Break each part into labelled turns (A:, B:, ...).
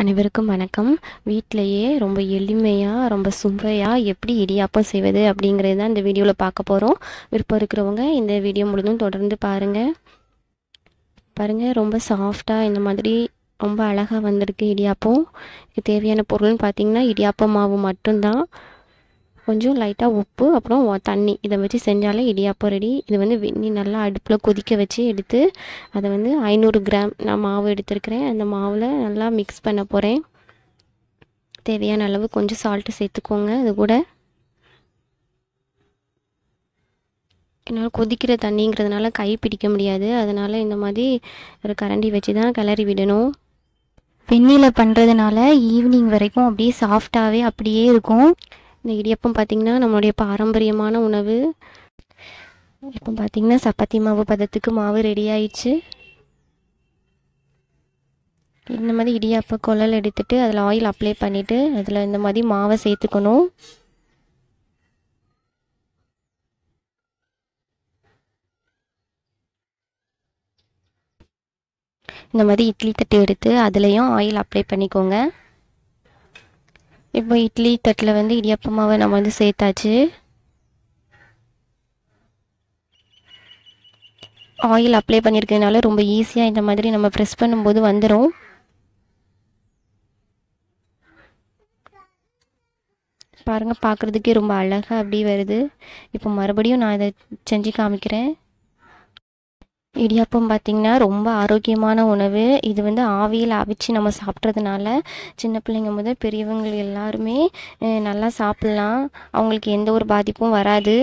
A: அனைவருக்கும் வணக்கம் வீட்டிலையே ரொம்ப எளிமையாக ரொம்ப சுவையாக எப்படி இடியாப்பம் செய்வது அப்படிங்கிறது தான் இந்த வீடியோவில் பார்க்க போகிறோம் விருப்பம் இருக்கிறவங்க இந்த வீடியோ முழுதும் தொடர்ந்து பாருங்கள் பாருங்கள் ரொம்ப சாஃப்டாக இந்த மாதிரி ரொம்ப அழகாக வந்திருக்கு இடியாப்பம் இதுக்கு தேவையான பொருள்னு பார்த்திங்கன்னா இடியாப்பம் மாவு மட்டும்தான் கொஞ்சம் லைட்டாக உப்பு அப்புறம் தண்ணி இதை வச்சு செஞ்சாலே இடியாப்பம் ரெடி இது வந்து வெந்நி நல்லா அடுப்பில் கொதிக்க வச்சு எடுத்து அதை வந்து ஐநூறு கிராம் நான் மாவு எடுத்துருக்கிறேன் அந்த மாவில் நல்லா மிக்ஸ் பண்ண போகிறேன் தேவையான அளவு கொஞ்சம் சால்ட்டு சேர்த்துக்கோங்க அது கூட என்னால் கொதிக்கிற தண்ணிங்கிறதுனால கை பிடிக்க முடியாது அதனால் இந்த மாதிரி ஒரு கரண்டி வச்சு தான் கிளறி விடணும் வெந்நீரில் பண்ணுறதுனால ஈவினிங் வரைக்கும் அப்படியே சாஃப்டாகவே அப்படியே இருக்கும் இந்த இடியப்பம் பார்த்திங்கன்னா நம்மளுடைய பாரம்பரியமான உணவு இப்போ பார்த்திங்கன்னா சப்பாத்தி மாவு பதத்துக்கு மாவு ரெடி ஆயிடுச்சு இந்த மாதிரி இடியாப்ப குழல் எடுத்துட்டு அதில் ஆயில் அப்ளை பண்ணிவிட்டு அதில் இந்த மாதிரி மாவை சேர்த்துக்கணும் இந்த மாதிரி இட்லி தட்டு எடுத்து அதுலேயும் ஆயில் அப்ளை பண்ணிக்கோங்க இப்போ இட்லி தட்டில் வந்து இடியப்பமாவை நம்ம வந்து சேர்த்தாச்சு ஆயில் அப்ளை பண்ணியிருக்கிறதுனால ரொம்ப ஈஸியாக இந்த மாதிரி நம்ம ப்ரெஸ் பண்ணும்போது வந்துடும் பாருங்கள் பார்க்குறதுக்கே ரொம்ப அழகாக அப்படி வருது இப்போ மறுபடியும் நான் இதை செஞ்சு காமிக்கிறேன் இடியாப்பம் பார்த்திங்கன்னா ரொம்ப ஆரோக்கியமான உணவு இது வந்து ஆவியில் அவிச்சு நம்ம சாப்பிட்றதுனால சின்ன பிள்ளைங்க முதல் பெரியவங்க எல்லாருமே நல்லா சாப்பிட்லாம் அவங்களுக்கு எந்த ஒரு பாதிப்பும் வராது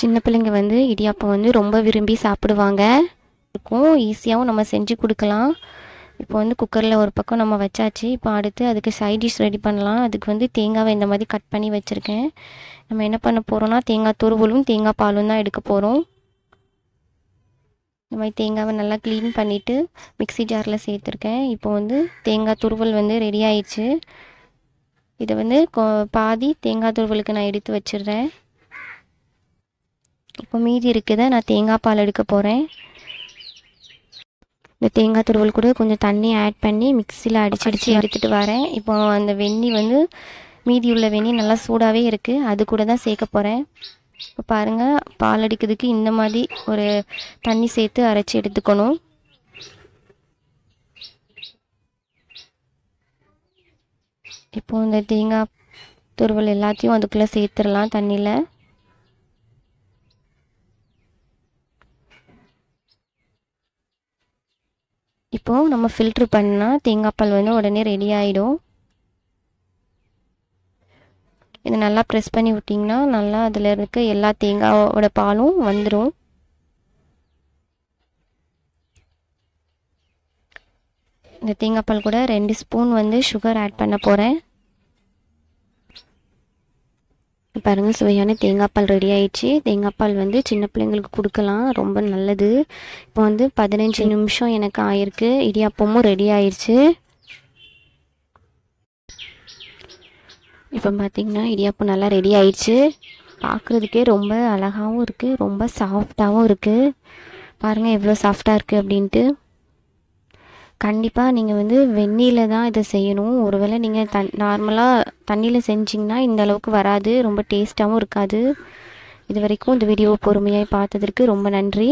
A: சின்ன பிள்ளைங்க வந்து இடியாப்பம் வந்து ரொம்ப விரும்பி சாப்பிடுவாங்க இருக்கும் ஈஸியாகவும் நம்ம செஞ்சு கொடுக்கலாம் இப்போ வந்து குக்கரில் ஒரு பக்கம் நம்ம வச்சாச்சு இப்போ அடுத்து அதுக்கு சைட் டிஷ் ரெடி பண்ணலாம் அதுக்கு வந்து தேங்காவை இந்த மாதிரி கட் பண்ணி வச்சுருக்கேன் நம்ம என்ன பண்ண போகிறோம்னா தேங்காய் துருவலும் தேங்காய் பாலும் தான் எடுக்க போகிறோம் இந்த மாதிரி தேங்காவை நல்லா க்ளீன் பண்ணிவிட்டு மிக்சி ஜாரில் சேர்த்துருக்கேன் இப்போ வந்து தேங்காய் துருவல் வந்து ரெடி ஆயிடுச்சு இதை வந்து பாதி தேங்காய் துருவலுக்கு நான் எடுத்து வச்சிடுறேன் இப்போ மீதி இருக்குதை நான் தேங்காய் பால் எடுக்க போகிறேன் இந்த தேங்காய் துருவல் கூட கொஞ்சம் தண்ணி ஆட் பண்ணி மிக்சியில் அடித்து அடித்து எடுத்துகிட்டு வரேன் இப்போ அந்த வெண்ணி வந்து மீதி உள்ள வெண்ணி நல்லா சூடாகவே இருக்குது அது கூட தான் சேர்க்க போகிறேன் இப்போ பாருங்கள் பால் அடிக்கிறதுக்கு இந்த மாதிரி ஒரு தண்ணி சேர்த்து அரைச்சி எடுத்துக்கணும் இப்போது இந்த தேங்காய் துருவல் எல்லாத்தையும் அதுக்குள்ளே சேர்த்துடலாம் தண்ணியில் இப்போது நம்ம ஃபில்ட்ரு பண்ணால் தேங்காய் பால் வந்து உடனே ரெடி ஆகிடும் இதை நல்லா ப்ரெஸ் பண்ணி விட்டிங்கன்னா நல்லா அதில் இருக்க எல்லா தேங்காயோட பாலும் வந்துடும் இந்த தேங்காய் பால் கூட ரெண்டு ஸ்பூன் வந்து சுகர் ஆட் பண்ண போகிறேன் பாருங்கள் சுவையான தேங்காய் பால் ரெடி ஆயிடுச்சு தேங்காய் பால் வந்து சின்ன பிள்ளைங்களுக்கு கொடுக்கலாம் ரொம்ப நல்லது இப்போ வந்து பதினஞ்சு நிமிஷம் எனக்கு ஆயிருக்கு இடியாப்பமும் ரெடி ஆயிடுச்சு இப்போ பார்த்திங்கன்னா இடியாப்பம் நல்லா ரெடி ஆயிடுச்சு பார்க்குறதுக்கே ரொம்ப அழகாகவும் இருக்குது ரொம்ப சாஃப்டாகவும் இருக்குது பாருங்கள் எவ்வளோ சாஃப்டாக இருக்குது அப்படின்ட்டு கண்டிப்பாக நீங்கள் வந்து வெந்நீரில் தான் இதை செய்யணும் ஒருவேளை நீங்கள் தன் நார்மலாக தண்ணியில் செஞ்சிங்கன்னா இந்த அளவுக்கு வராது ரொம்ப டேஸ்ட்டாகவும் இருக்காது இது வரைக்கும் இந்த வீடியோ பொறுமையாக பார்த்ததற்கு ரொம்ப நன்றி